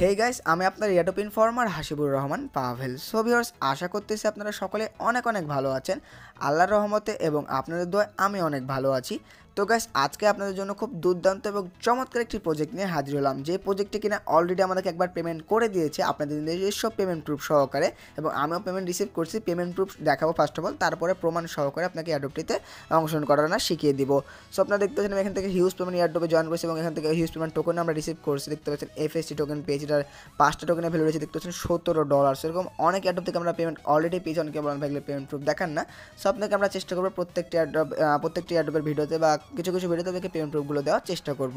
হে guys আমি আপনার airdrop informer Hasibur Rahman Pavel so viewers আশা করতেছি আপনারা সকলে অনেক অনেক ভালো আছেন আল্লাহর রহমতে এবং আপনাদের দয় আমি অনেক ভালো আছি তো গাইস আজকে আপনাদের জন্য খুব দুর্দান্ত এবং চমৎকার একটি প্রজেক্ট নিয়ে হাজির হলাম যে প্রজেক্টটি কিনা অলরেডি আমাদেরকে একবার পেমেন্ট করে দিয়েছে আপনাদের নিজস্ব পেমেন্ট প্রুফ সহকারে এবং আমিও পেমেন্ট রিসিভ করছি পেমেন্ট প্রুফ দেখাবো ফার্স্ট অফ অল তারপরে প্রমাণ সহকারে আপনাকে অ্যাডপটিতে অংশগ্রহণ করানো শিখিয়ে দিব সো আপনারা দেখতে পাচ্ছেন এখান থেকে হিউজ পেমেন্ট এয়ারড্রপে জয়েন করছি এবং এখান থেকে হিউজ পেমেন্ট টোকেন আমরা রিসিভ করছি দেখতে পাচ্ছেন এফএসটি টোকেন পেয়েছি আর পাঁচটা টোকেনের ভ্যালু রয়েছে দেখতে পাচ্ছেন সতেরো ডলার সেরকম অনেক অ্যাডপ থেকে আমরা পেমেন্ট অলরেডি পেয়েছি অনেকে বলেন ভাইগুলো পেমেন্ট প্রুফ দেখান না সো আপনাকে আমরা চেষ্টা করবো প্রত্যেকটি অ্যাডপ প্রত্যেকটি অ্যাডপের ভিডিওতে বা কিছু কিছু ভিডিওতে ওদেরকে পেমেন্ট প্রুফগুলো দেওয়ার চেষ্টা করব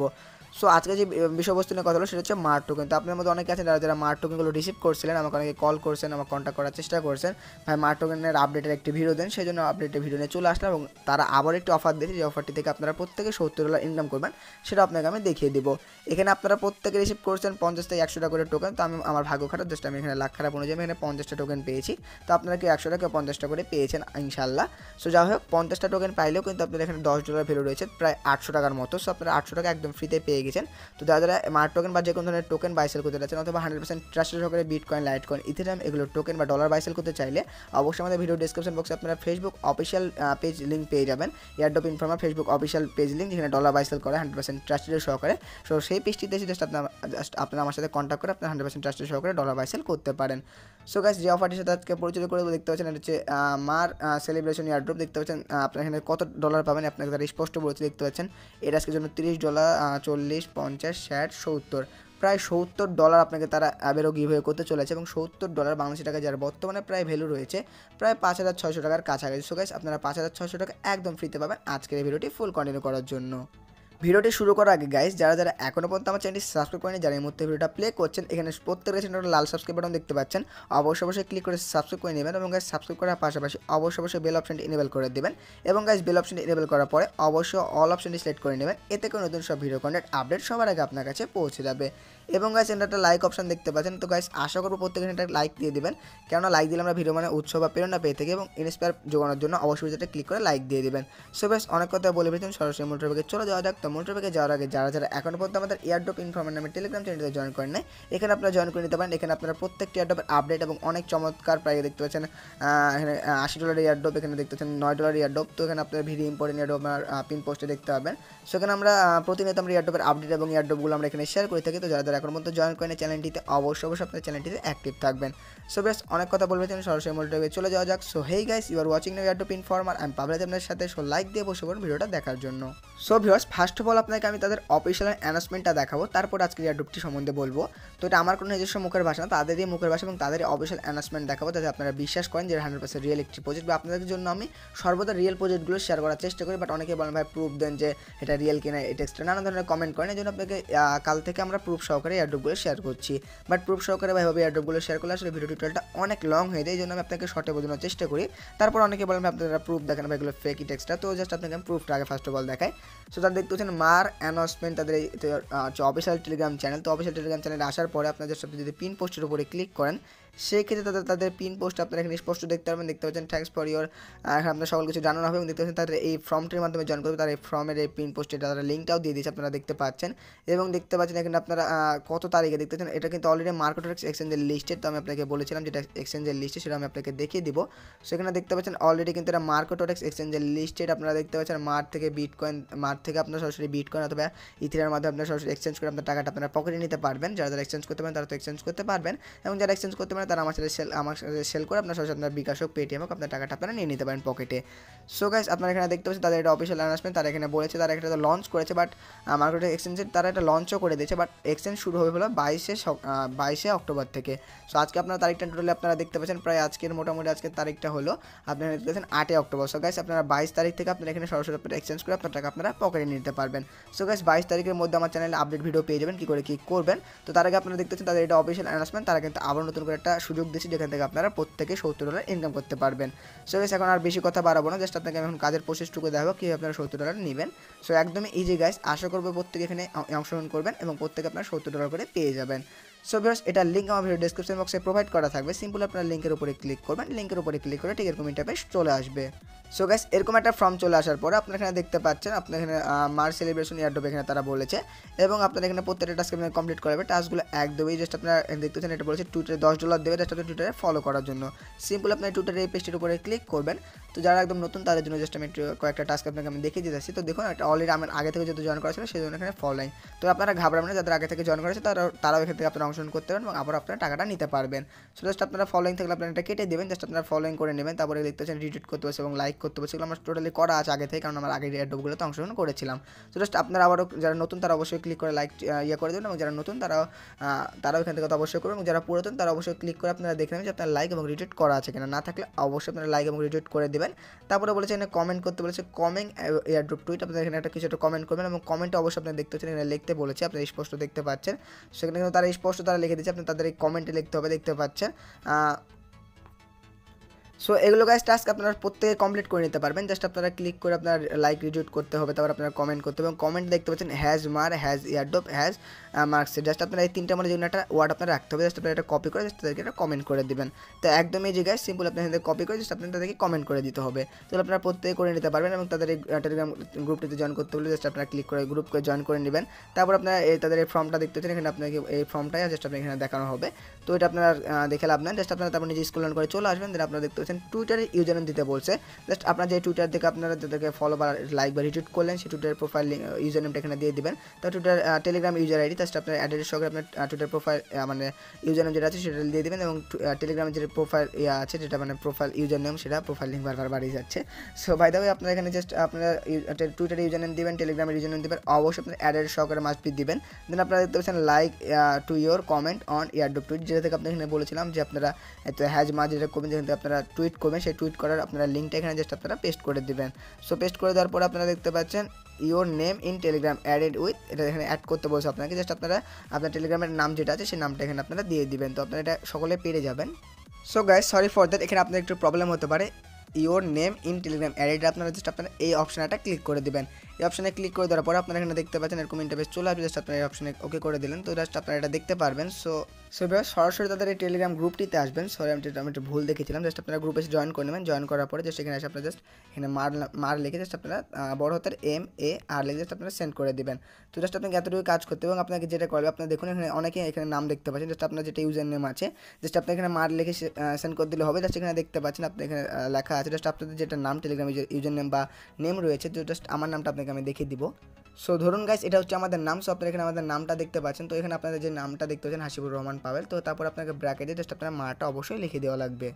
সো আজকে যে বিষয়বস্তু নিয়ে কথা হলো সেটা হচ্ছে মার টোকেন তো আপনার মধ্যে অনেকে আছেন যারা যারা মার টোকেনগুলো রিসিভ করছিলেন আমাকে অনেকে কল করছেন আমার কন্ট্যাক্ট করার চেষ্টা করছেন ভাই মার টোকেনের আপডেটের একটি ভিডিও দেন সেই জন্য আপডেটের ভিডিও নিয়ে চলে আসলাম এবং তারা আবার একটি অফার দিয়েছে যে অফারটি থেকে আপনারা প্রত্যেকে সত্তর ডলার ইনকাম করবেন সেটা আপনাকে আমি দেখিয়ে দেবো এখানে আপনারা প্রত্যেকে রিসিভ করছেন পঞ্চাশ থেকে একশোটা করে টোকেন তো আমি আমার ভাগ্য খারাপ জাস্ট আমি এখানে লাখ খারাপ অনুযায়ী আমি এখানে পঞ্চাশটা টোকেন পেয়েছি তো আপনারা কি একশোটা কেউ পঞ্চাশটা করে পেয়েছেন ইনশাল্লাহ সো যাই হোক পঞ্চাশটা টোকেন পাইলেও কিন্তু আপনার এখানে দশ ডলার ভ্যালু রয়েছে প্রায় আটশো টাকার মতো সো আপনারা আটশো টাকা একদম ফ্রিতে পেয়ে পেয়ে গেছেন তো যারা যারা মার্ট টোকেন বা যে কোনো ধরনের টোকেন বাইসেল করতে চাচ্ছেন অথবা হান্ড্রেড পার্সেন্ট ট্রাস্ট সহকারে কয়েন লাইট কয়েন ইথেরিয়াম এগুলো টোকেন বা ডলার বাইসেল করতে চাইলে অবশ্যই আমাদের ভিডিও ডিসক্রিপশন বক্সে আপনারা ফেসবুক অফিসিয়াল পেজ লিঙ্ক পেয়ে যাবেন airdrop informer Facebook official page link যেখানে ডলার বাইসেল করে হান্ড্রেড পার্সেন্ট ট্রাস্টেড সহকারে সো সেই পেজটিতে এসে জাস্ট আপনার জাস্ট আপনারা আমার সাথে কন্ট্যাক্ট করে আপনার হান্ড্রেড পার্সেন্ট ট্রাস্টেড সহকারে ডলার বাইসেল করতে পারেন সো গাছ যে অফারটি সাথে আজকে পরিচয় করে দেখতে পাচ্ছেন এটা হচ্ছে মার সেলিব্রেশন এয়ারড্রপ দেখতে পাচ্ছেন আপনার এখানে কত ডলার পাবেন আপনাকে তারা স্পষ্ট বলেছে দেখতে পাচ্ছেন এটা আজকের জন্য তিরিশ ডলার চল্লিশ চল্লিশ পঞ্চাশ ষাট সত্তর প্রায় সত্তর ডলার আপনাকে তারা অ্যাভেরও গিভওয়ে করতে চলেছে এবং সত্তর ডলার বাংলাদেশি টাকা যার বর্তমানে প্রায় ভ্যালু রয়েছে প্রায় পাঁচ হাজার ছয়শো টাকার কাছাকাছি সো গাইস আপনারা পাঁচ হাজার ছশো টাকা একদম ফ্রিতে পাবেন আজকের এই ভিডিওটি ফুল কন্টিনিউ করার জন্য ভিডিওটি শুরু করার আগে গাইস যারা যারা এখনও পর্যন্ত আমার চ্যানেলটি সাবস্ক্রাইব করেনি যারা এই মুহূর্তে ভিডিওটা প্লে করছেন এখানে প্রত্যেকটা চ্যানেলটা লাল সাবস্ক্রাইব বাটন দেখতে পাচ্ছেন অবশ্যই অবশ্যই ক্লিক করে সাবস্ক্রাইব করে নেবেন এবং গাইস সাবস্ক্রাইব করার পাশাপাশি অবশ্যই অবশ্যই বেল অপশনটি এনেবেল করে দেবেন এবং গাইস বেল অপশনটি এনেবেল করার পরে অবশ্যই অল অপশনটি সিলেক্ট করে নেবেন এতে করে নতুন সব ভিডিও কন্টেন্ট আপডেট সবার আগে আপনার কাছে পৌঁছে যাবে এবং গাইস এটা একটা লাইক অপশান দেখতে পাচ্ছেন তো গাইস আশা করবো প্রত্যেকে এটা লাইক দিয়ে দেবেন কেননা লাইক দিলে আমরা ভিডিও মানে উৎস বা প্রেরণা পেয়ে থাকি এবং ইন্সপায়ার যোগানোর জন্য অবশ্যই ভিডিওটা ক্লিক করে লাইক দিয়ে দেবেন সো বেশ অনেক কথা বলে ফেলেছেন সরাসরি মোটরব্যাগে চলে যাওয়া যাক তো মোটরব্যাগে যাওয়ার আগে যারা যারা এখন পর্যন্ত আমাদের এয়ারড্রপ ইনফরমের নামে টেলিগ্রাম চ্যানেলটা জয়েন করেন নাই এখানে আপনারা জয়েন করে নিতে পারেন এখানে আপনারা প্রত্যেকটি এয়ারড্রপের আপডেট এবং অনেক চমৎকার প্রায় দেখতে পাচ্ছেন এখানে আশি ডলার এয়ারড্রপ এখানে দেখতে পাচ্ছেন নয় ডলার এয়ারড্রপ তো এখানে আপনার ভিডিও ইম্পর্টেন্ট এয়ারড্রপ পিন পোস্টে দেখতে পাবেন সেখানে আমরা প্রতিনিয়ত আমরা এয়ারড্রপের আপডেট এবং এয়ারড্রপগুলো আমরা এখানে শেয়ার করে থাকি তো যারা যারা এখন পর্যন্ত জয়েন করেন চ্যানেলটিতে অবশ্যই অবশ্যই আপনার চ্যানেলটিতে অ্যাক্টিভ থাকবেন সো বেশ অনেক কথা বলবে চ্যানেল সরাসরি মূল চলে যাওয়া যাক so hey guys you are watching now airdrop informer আমি পাবলিক আপনার সাথে সো লাইক দিয়ে বসে পড়ুন ভিডিওটা দেখার জন্য so viewers first of all আপনাকে আমি তাদের অফিসিয়াল অ্যানাউন্সমেন্টটা দেখাবো তারপর আজকে ইয়ারডপটি সম্বন্ধে বলবো তো এটা আমার কোনো নিজস্ব মুখের ভাষা না তাদেরই মুখের ভাষা এবং তাদের অফিসিয়াল অ্যানাউন্সমেন্ট দেখাবো যাতে আপনারা বিশ্বাস করেন যে হান্ড্রেড পার্সেন্ট রিয়েল একটি প্রজেক্ট বা আপনাদের জন্য আমি সর্বদা রিয়েল প্রজেক্টগুলো শেয়ার করার চেষ্টা করি বাট অনেকে বলেন ভাই প্রুফ দেন যে এটা রিয়েল কিনা এটা এক্সট্রা নানা ধরনের কমেন্ট করেন এই জন্য আপনাকে কাল থেকে আমরা প্রুফ সহ সহকারে এয়ারড্রপগুলো শেয়ার করছি বাট প্রুফ সহকারে ভাইভাবে এয়ারড্রপগুলো শেয়ার করলে আসলে ভিডিও টিউটোরিয়ালটা অনেক লং হয়ে যায় এই জন্য আমি আপনাকে শর্টে বোঝানোর চেষ্টা করি তারপর অনেকে বলেন আপনারা প্রুফ দেখেন বা এগুলো ফেকি টেক্সটা তো জাস্ট আপনাকে আমি প্রুফটা আগে ফার্স্ট অফ অল দেখাই সো তারা দেখতে পাচ্ছেন মার অ্যানাউন্সমেন্ট তাদের অফিসিয়াল টেলিগ্রাম চ্যানেল তো অফিসিয়াল টেলিগ্রাম চ্যানেলে আসার পরে আপনাদের সাথে যদি পিন পোস্টের উপরে ক্লিক করেন সেক্ষেত্রে তাদের তাদের পিন পোস্ট আপনারা এখানে স্পষ্ট দেখতে পারবেন দেখতে পাচ্ছেন থ্যাংকস ফর ইয়োর এখন আপনার সকল কিছু জানানো হবে এবং দেখতে পাচ্ছেন তাদের এই ফর্মটির মাধ্যমে জয়েন করবে তারা এই ফর্মের এই পিন পোস্টে তারা লিঙ্কটাও দিয়ে দিয়েছে আপনারা দেখতে পাচ্ছেন এবং দেখতে পাচ্ছেন এখানে আপনারা কত তারিখে দেখতে পাচ্ছেন এটা কিন্তু অলরেডি মার্কেট এক্সচেঞ্জের লিস্টেড তো আমি আপনাকে বলেছিলাম যেটা এক্সচেঞ্জের লিস্টে সেটা আমি আপনাকে দেখিয়ে দিব সেখানে দেখতে পাচ্ছেন অলরেডি কিন্তু এটা মার্কেটোরেক্স এক্সচেঞ্জের লিস্টেড আপনারা দেখতে পাচ্ছেন মার্ট থেকে বিটকয়েন মার্ট থেকে আপনার সরাসরি বিটকয়েন অথবা ইথিরার মাধ্যমে আপনার সরাসরি এক্সচেঞ্জ করে আপনার টাকাটা আপনারা পকেটে নিতে পারবেন যারা যারা এক্সচেঞ্জ করতে পারেন তারা তো এক্সচেঞ্জ করতে পারবেন এবং যারা এক্সচেঞ্জ করতে পারেন তারা আমার সাথে সেল আমার সাথে সেল করে আপনার সাথে আপনার বিকাশ হোক পেটিএম হোক আপনার টাকাটা আপনারা নিয়ে নিতে পারেন পকেটে সো গাইজ আপনারা এখানে দেখতে পাচ্ছেন তাদের এটা অফিসিয়াল অ্যানাউন্সমেন্ট তারা এখানে বলেছে তারা এটা লঞ্চ করেছে বাট আমার কাছে এক্সচেঞ্জের তারা এটা লঞ্চও করে দিয়েছে বাট এক্সচেঞ্জ শুরু হবে হলো বাইশে বাইশে অক্টোবর থেকে সো আজকে আপনার তারিখটা টোটালি আপনারা দেখতে পাচ্ছেন প্রায় আজকের মোটামুটি আজকের তারিখটা হলো আপনারা দেখতে পাচ্ছেন আটে অক্টোবর সো গাইজ আপনারা বাইশ তারিখ থেকে আপনারা এখানে সরাসরি আপনারা এক্সচেঞ্জ করে আপনার টাকা আপনারা পকেটে নিতে পারবেন সো গাইজ বাইশ তারিখের মধ্যে আমার চ্যানেলে আপডেট ভিডিও পেয়ে যাবেন কী করে কী করবেন তো তার আগে আপনারা দেখতে পাচ্ছেন তাদের এটা অফিসিয়াল অ্যানাউন্সমেন্ট তারা কিন্তু আবার নতুন করে একটা সুযোগ দিচ্ছি যেখান থেকে আপনারা প্রত্যেকে সত্তর ডলার ইনকাম করতে পারবেন সো গাইস এখন আর বেশি কথা বাড়াবো না জাস্ট আপনাকে আমি এখন কাজের প্রসেসটুকু দেখাবো কীভাবে আপনারা সত্তর ডলার নেবেন সো একদমই ইজি গাইস আশা করবো প্রত্যেকে এখানে অংশগ্রহণ করবেন এবং প্রত্যেকে আপনারা সত্তর ডলার করে পেয়ে যাবেন সো ভিউয়ার্স এটা লিঙ্ক আমার ভিডিও ডেসক্রিপশন বক্সে প্রোভাইড করা থাকবে সিম্পল আপনার লিঙ্কের উপরে ক্লিক করবেন লিঙ্কের উপরে ক্লিক করে ঠিক এরকম ইন্টারফেস চলে আসবে সো গ্যাস এরকম একটা ফর্ম চলে আসার পর আপনার এখানে দেখতে পাচ্ছেন আপনার এখানে মার সেলিব্রেশন ইয়ারডোপ এখানে তারা বলেছে এবং আপনার এখানে প্রত্যেকটা টাস্ক আপনার কমপ্লিট করবে টাস্কগুলো একদমই জাস্ট আপনার দেখতে পাচ্ছেন এটা বলেছে টুইটারে দশ ডলার দেবে জাস্ট টুইটারে ফলো করার জন্য সিম্পল আপনার টুইটারে এই পেস্টের উপরে ক্লিক করবেন তো যারা একদম নতুন তাদের জন্য জাস্ট আমি কয়েকটা টাস্ক আপনাকে আমি দেখিয়ে দিতেছি তো দেখুন একটা অলরেডি আমার আগে থেকে যেহেতু জয়েন করা ছিল সেই জন্য এখানে ফলো নাই তো আপনারা ঘাবড়াবেন না যাদের আগে থেকে জয়েন করেছে তারা তারাও এখান থেকে আপনারা অংশগ্রহণ করতে পারেন এবং আবার আপনারা টাকাটা নিতে পারবেন সো জাস্ট আপনারা ফলোয়িং থাকলে আপনারা এটা কেটে দেবেন জাস্ট আপনারা ফলোয়িং করে নেবেন তারপরে লিখতে চান রিটুইট করতে পারছে এবং লাইক করতে পারছে এগুলো আমার টোটালি করা আছে আগে থেকে কারণ আমার আগের এয়ারড্রপগুলোতে অংশগ্রহণ করেছিলাম সো জাস্ট আপনারা আবারও যারা নতুন তারা অবশ্যই ক্লিক করে লাইক ইয়ে করে দেবেন এবং যারা নতুন তারা তারাও এখান থেকে অবশ্যই করবেন এবং যারা পুরাতন তারা অবশ্যই ক্লিক করে আপনারা দেখে নেবেন যে আপনার লাইক এবং রিটুইট করা আছে কিনা না থাকলে অবশ্যই আপনারা লাইক এবং রিটুইট করে দেবেন তারপরে বলেছে এখানে কমেন্ট করতে বলেছে এয়ার এয়ারড্রপ টুইট আপনারা এখানে একটা কিছু একটা কমেন্ট করবেন এবং কমেন্টটা অবশ্যই আপনারা দেখতে পাচ্ছেন এখানে লিখতে বলেছে আপনারা স্পষ্ট দেখতে পাচ্ছেন সেখানে কিন্তু তারা স্পষ্ট তারা লিখে দিচ্ছে আপনি তাদের এই কমেন্টে লিখতে হবে দেখতে পাচ্ছেন সো এগুলো গাছ টাস্ক আপনারা প্রত্যেকে কমপ্লিট করে নিতে পারবেন জাস্ট আপনারা ক্লিক করে আপনার লাইক রিজুট করতে হবে তারপর আপনারা কমেন্ট করতে হবে এবং কমেন্ট দেখতে পাচ্ছেন হ্যাজ মার hash airdrop hash marks just আপনারা এই তিনটা মানে জন্য একটা ওয়ার্ড আপনারা রাখতে হবে জাস্ট আপনারা এটা কপি করে জাস্ট তাদেরকে এটা কমেন্ট করে দেবেন তো একদমই যে গাছ সিম্পল আপনাদের কপি করে জাস্ট আপনারা তাদেরকে কমেন্ট করে দিতে হবে তাহলে আপনারা প্রত্যেকে করে নিতে পারবেন এবং তাদের টেলিগ্রাম গ্রুপটিতে জয়েন করতে হলে জাস্ট আপনারা ক্লিক করে গ্রুপ করে জয়েন করে নেবেন তারপর আপনারা তাদের এই ফর্মটা দেখতে পাচ্ছেন এখানে আপনাকে এই ফর্মটাই জাস্ট আপনার এখানে দেখানো হবে তো এটা আপনারা দেখে লাভ না জাস্ট আপনারা তারপর নিজে স্কুল করে চলে আসবেন দেন আপনারা দেখতে করেছেন টুইটারে ইউজার দিতে বলছে জাস্ট আপনার যে টুইটার থেকে আপনারা যাদেরকে ফলো বা লাইক বা রিটুইট করলেন সেই টুইটার প্রোফাইল ইউজার এখানে দিয়ে দেবেন তো Twitter Telegram user ID just আপনার অ্যাড্রেস সহকারে আপনার টুইটার প্রোফাইল মানে ইউজার যেটা আছে সেটা দিয়ে দেবেন এবং টেলিগ্রামের যে প্রোফাইল ইয়া আছে যেটা মানে প্রোফাইল ইউজার নেম সেটা প্রোফাইল লিঙ্ক বারবার বাড়িয়ে যাচ্ছে সো বাই দ্য ওয়ে আপনারা এখানে জাস্ট আপনারা টুইটারে ইউজার নেম দেবেন টেলিগ্রামের ইউজার নেম দেবেন অবশ্যই আপনার অ্যাড্রেস সহকারে মাস্ট বি দেবেন দেন আপনারা দেখতে পাচ্ছেন like to your comment on air airdrop tweet যেটা থেকে আপনার এখানে বলেছিলাম যে আপনারা হ্যাজ মাছ যেটা করবেন যেখান থেকে আপনারা টুইট করবেন সেই টুইট করার আপনারা লিঙ্কটা এখানে জাস্ট আপনারা পেস্ট করে দেবেন সো পেস্ট করে দেওয়ার পর আপনারা দেখতে পাচ্ছেন your name in Telegram added with এটা এখানে অ্যাড করতে বলছে আপনাকে জাস্ট আপনারা আপনার টেলিগ্রামের নাম যেটা আছে সেই নামটা এখানে আপনারা দিয়ে দিবেন তো আপনারা এটা সকলে পেরে যাবেন so guys sorry for that এখানে আপনার একটু প্রবলেম হতে পারে your name in Telegram added আপনারা জাস্ট আপনারা এই অপশানে একটা ক্লিক করে দেবেন এই অপশানে ক্লিক করে দেওয়ার পর আপনারা এখানে দেখতে পাচ্ছেন এরকম ইন্টারফেস চলে আসবে জাস্ট আপনারা এই অপশানে ওকে করে দিলেন তো জাস্ট আপনারা এটা দেখতে পারবেন সো সো এবার সরাসরি তাদের এই টেলিগ্রাম গ্রুপটিতে আসবেন সরি আমি আমি একটু ভুল দেখেছিলাম জাস্ট আপনারা গ্রুপে এসে জয়েন করে নেবেন জয়েন করার পরে জাস্ট এখানে এসে আপনারা জাস্ট এখানে মার মার লিখে জাস্ট আপনারা বড় হাতের এম এ আর লিখে জাস্ট আপনারা সেন্ড করে দেবেন তো জাস্ট আপনাকে এতটুকু কাজ করতে এবং আপনাকে যেটা করবে আপনারা দেখুন এখানে অনেকে এখানে নাম দেখতে পাচ্ছেন জাস্ট আপনার যেটা ইউজার নেম আছে জাস্ট আপনি এখানে মার লিখে সেন্ড করে দিলে হবে জাস্ট এখানে দেখতে পাচ্ছেন আপনি এখানে লেখা আছে জাস্ট আপনাদের যেটা নাম টেলিগ্রামে যে ইউজার নেম বা নেম রয়েছে তো জাস্ট আমার নামটা আপনাকে আমি দেখিয়ে দিব সো ধরুন গাইস এটা হচ্ছে আমাদের নাম সো আপনারা এখানে আমাদের নামটা দেখতে পাচ্ছেন তো এখানে আপনাদের যে নামটা দেখতে পাচ্ছেন হাসিবুর রহমান পাবেল তো তারপর আপনাকে ব্র্যাকেটে জাস্ট আপনার মাটা অবশ্যই লিখে দেওয়া লাগবে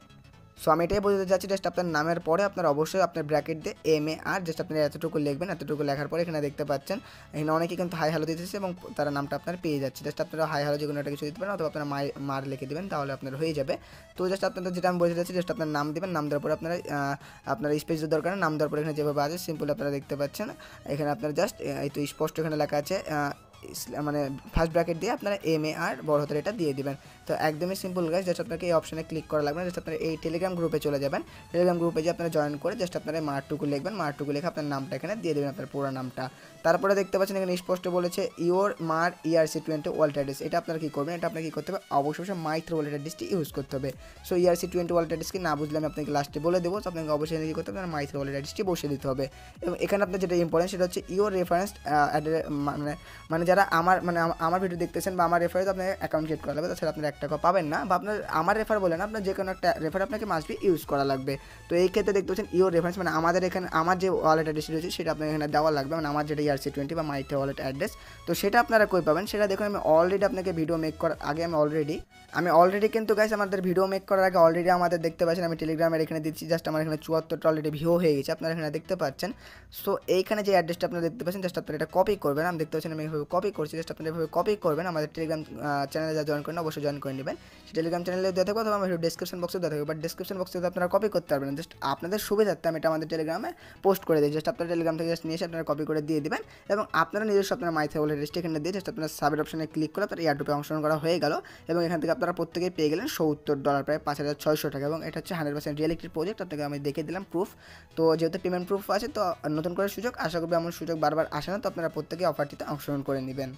সো আমি এটাই বোঝাতে চাচ্ছি জাস্ট আপনার নামের পরে আপনার অবশ্যই আপনার ব্র্যাকেট দিয়ে এম এ আর জাস্ট আপনার এতটুকু লিখবেন এতটুকু লেখার পরে এখানে দেখতে পাচ্ছেন এখানে অনেকে কিন্তু হাই হ্যালো দিতেছে এবং তারা নামটা আপনার পেয়ে যাচ্ছে জাস্ট আপনারা হাই হ্যালো যে কোনো একটা কিছু দিতে পারেন অথবা আপনার মাই মার লিখে দেবেন তাহলে আপনার হয়ে যাবে তো জাস্ট আপনারা যেটা আমি বোঝাতে চাচ্ছি জাস্ট আপনার নাম দেবেন নাম দেওয়ার পরে আপনারা আপনার স্পেস দরকার নাম দেওয়ার পরে এখানে যেভাবে আছে সিম্পল আপনারা দেখতে পাচ্ছেন এখানে আপনার জাস্ট এই তো স্পষ্ট এখানে লেখা আছে মানে ফার্স্ট ব্র্যাকেট দিয়ে আপনারা এম এ আর বড় হাতের এটা দিয়ে দিবেন তো একদমই সিম্পল গাছ জাস্ট আপনাকে এই অপশানে ক্লিক করা লাগবে জাস্ট আপনার এই টেলিগ্রাম গ্রুপে চলে যাবেন টেলিগ্রাম গ্রুপে যে আপনারা জয়েন করে জাস্ট আপনারা মারটুকু লিখবেন মারটুকু লিখে আপনার নামটা এখানে দিয়ে দেবেন আপনার পুরো নামটা তারপরে দেখতে পাচ্ছেন এখানে স্পষ্ট বলেছে ইওর মার ইআরসি টোয়েন্টি ওয়ার্ল্ড অ্যাড্রেস এটা আপনারা কী করবেন এটা আপনাকে কী করতে হবে অবশ্যই মাইথ্রো ওয়ার্ল্ড অ্যাড্রেসটি ইউজ করতে হবে সো ইআরসি টোয়েন্টি ওয়ার্ল্ড অ্যাড্রেসকে না বুঝলে আমি আপনাকে লাস্টে বলে দেবো তো আপনাকে অবশ্যই কী করতে হবে আপনার মাইক্রো ওয়ার্ল্ড অ্যাড্রেসটি বসে দিতে হবে এবং এখানে আপনার যেটা ইম্পর্টেন্ট সেটা হচ্ছে ইওর রেফারেন্স মানে মানে যারা আমার মানে আমার ভিডিও দেখতেছেন বা আমার রেফারে তো আপনার অ্যাকাউন্ট ক্রিয়েট করা লাগবে তাছাড়া আপনার একটা টাকা পাবেন না বা আপনার আমার রেফার বলে না আপনার যে কোনো একটা রেফার আপনাকে মাসবি ইউজ করা লাগবে তো এই ক্ষেত্রে দেখতে পাচ্ছেন ইউর রেফারেন্স মানে আমাদের এখানে আমার যে ওয়ালেট অ্যাড্রেস রয়েছে সেটা আপনার এখানে দেওয়া লাগবে মানে আমার যেটা ইয়ারসি e টোয়েন্টি বা মাইটে ওয়ালেট অ্যাড্রেস তো সেটা আপনারা কই পাবেন সেটা দেখুন আমি অলরেডি আপনাকে ভিডিও মেক করার আগে আমি অলরেডি আমি অলরেডি কিন্তু গাইস আমাদের ভিডিও মেক করার আগে অলরেডি আমাদের দেখতে পাচ্ছেন আমি টেলিগ্রামের এখানে দিচ্ছি জাস্ট আমার এখানে চুয়াত্তরটা অলরেডি ভিউ হয়ে গেছে আপনারা এখানে দেখতে পাচ্ছেন সো এইখানে যে অ্যাড্রেসটা আপনারা দেখতে পাচ্ছেন জাস্ট আপনারা এটা কপি করবেন আমি দেখতে পাচ্ছেন আমি কপি কপি করছি জাস্ট আপনারা এভাবে কপি করবেন আমাদের টেলিগ্রাম চ্যানেলে যা জয়েন করেন অবশ্যই জয়েন করে নেবেন টেলিগ্রাম চ্যানেলে দেওয়া থাকবে অথবা আমার ডিসক্রিপশন বক্সে দেওয়া থাকবে বাট ডিসক্রিপশন বক্সে আপনারা কপি করতে পারবেন জাস্ট আপনাদের সুবিধার্থে আমি এটা আমাদের টেলিগ্রামে পোস্ট করে দিই জাস্ট আপনার টেলিগ্রাম থেকে জাস্ট নিয়ে এসে আপনারা কপি করে দিয়ে দেবেন এবং আপনারা নিজস্ব আপনার মাইথে থেকে লিস্ট এখানে দিয়ে জাস্ট আপনার সাবের অপশানে ক্লিক করে আপনার এয়ারটুপে অংশগ্রহণ করা হয়ে গেল এবং এখান থেকে আপনারা প্রত্যেকেই পেয়ে গেলেন সত্তর ডলার প্রায় পাঁচ হাজার ছয়শো টাকা এবং এটা হচ্ছে হান্ড্রেড পার্সেন্ট রিয়েলিটির প্রজেক্ট আপনাকে আমি দেখে দিলাম প্রুফ তো যেহেতু পেমেন্ট প্রুফ আছে তো নতুন করে সুযোগ আশা করবে এমন সুযোগ বারবার আসে না তো আপনারা প্রত্যেকে অফারটিতে অংশগ্রহণ করে নিন নেবেন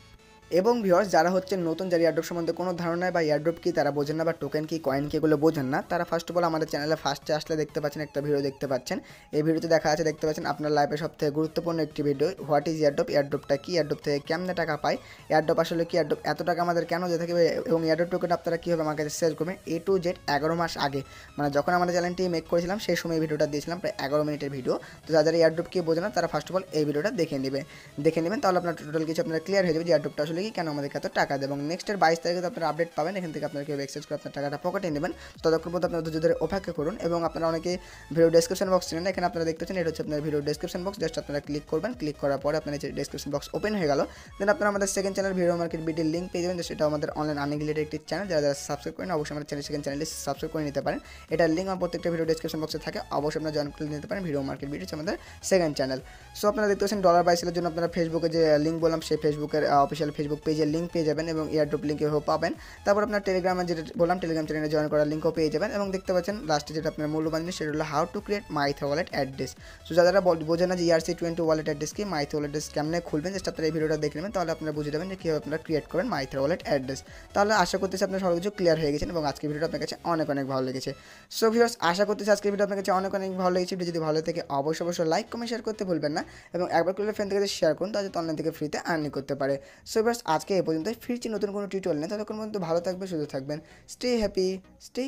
এবং ভিওর্স যারা হচ্ছে নতুন যারা এয়ারড্রপ সম্বন্ধে কোনো ধারণায় বা এয়ারড্রপ কি তারা বোঝেন না বা টোকেন কি কয়েন কি এগুলো বোঝেন না তারা ফার্স্ট অফ অল আমাদের চ্যানেলে ফার্স্টে আসলে দেখতে পাচ্ছেন একটা ভিডিও দেখতে পাচ্ছেন এই ভিডিওতে দেখা আছে দেখতে পাচ্ছেন আপনার লাইফে সবথেকে গুরুত্বপূর্ণ একটি ভিডিও হোয়াট ইজ এয়ারড্রপ এয়ারড্রপটা কি এয়ারড্রপ থেকে কেমনে টাকা পায় এয়ারড্রপ আসলে কি এয়ারড্রপ এত টাকা আমাদের কেন যেতে থাকবে এবং এয়ারড্রপ টোকেন আপনারা কীভাবে আমার কাছে সেল করবেন এ টু জেড এগারো মাস আগে মানে যখন আমাদের চ্যানেলটি মেক করেছিলাম সেই সময় ভিডিওটা দিয়েছিলাম প্রায় এগারো মিনিটের ভিডিও তো যাদের এয়ারড্রপ কি বোঝে না তারা ফার্স্ট অফ অল এই ভিডিওটা দেখে নেবে দেখে নেবেন তাহলে আপনার টোটাল কিছু আপনারা ক্লিয়ার হয়ে যাবে যে এয়ারড্রপটা আসলে থেকে কেন আমাদেরকে এত টাকা দেবেন এবং নেক্সটের বাইশ তারিখে তো আপনারা আপডেট পাবেন এখান থেকে আপনারা কেউ এক্সচেঞ্জ করে আপনার টাকাটা পকেটে নেবেন ততক্ষণ পর্যন্ত আপনারা ধৈর্য ধরে অপেক্ষা করুন এবং আপনারা অনেকে ভিডিও ডেসক্রিপশন বক্স চেনেন এখানে আপনারা দেখতে পাচ্ছেন এটা হচ্ছে আপনার ভিডিও ডেসক্রিপশন বক্স জাস্ট আপনারা ক্লিক করবেন ক্লিক করার পরে আপনার নিচে ডেসক্রিপশন বক্স ওপেন হয়ে গেল দেন আপনারা আমাদের সেকেন্ড চ্যানেল ভিডিও মার্কেট বিডির লিঙ্ক পেয়ে যাবেন সেটা আমাদের অনলাইন আর্নিং রিলেটেড একটি চ্যানেল যারা যারা সাবস্ক্রাইব করেন অবশ্যই আমাদের চ্যানেল সেকেন্ড চ্যানেলটি সাবস্ক্রাইব করে নিতে পারেন এটার লিঙ্ক আমার প্রত্যেকটা ভিডিও ডেসক্রিপশন বক্সে থাকে অবশ্যই আপনারা জয়েন করে নিতে পারেন ভিডিও মার্কেট হচ্ছে আমাদের সেকেন্ড চ্যানেল সো আপনারা দেখতে পাচ্ছেন ডলার বাইসেলের জন্য আপনারা ফেসবুকে যে লিঙ্ক বললাম সেই ফেসবুকের অফিসিয়াল ফেসবুক পেজের লিঙ্ক পেয়ে যাবেন এবং এয়ারড্রপ লিঙ্ক এভাবে পাবেন তারপর আপনার টেলিগ্রামে যেটা বললাম টেলিগ্রাম চ্যানেলে জয়েন করার লিঙ্কও পেয়ে যাবেন এবং দেখতে পাচ্ছেন লাস্টে যেটা আপনার মূল্যবান জিনিস সেটা হলো how to create mytho wallet address so যারা বোঝে না যে ইয়ারসি টোয়েন্টি ওয়ালেট অ্যাড্রেস কি মাইথো ওয়ালেট অ্যাড্রেস কেমনে খুলবেন জাস্ট আপনার এই ভিডিওটা দেখে নেবেন তাহলে আপনারা বুঝে যাবেন যে কীভাবে আপনারা ক্রিয়েট করবেন মাইথ ওয়ালেট অ্যাড্রেস তাহলে আশা করতেছি আপনার সব কিছু ক্লিয়ার হয়ে গেছেন এবং আজকে ভিডিওটা আপনার কাছে অনেক অনেক ভালো লেগেছে সো ভিউর্স আশা করতেছি আজকে ভিডিও আপনার কাছে অনেক অনেক ভালো লেগেছে যদি ভালো থেকে অবশ্যই অবশ্যই লাইক কমেন্ট শেয়ার করতে ভুলবেন না এবং একবার করলে ফ্রেন্ড থেকে শেয়ার করুন তাহলে অনলাইন থেকে ফ্রিতে আর্নিং করতে পারে সো ভিউয়ার্স আজকে এ পর্যন্ত ফিরছি নতুন কোনো টিউটোরিয়াল নেই ততক্ষণ পর্যন্ত ভালো থাকবেন সুস্থ থাকবেন স্টে হ্যাপি স্টে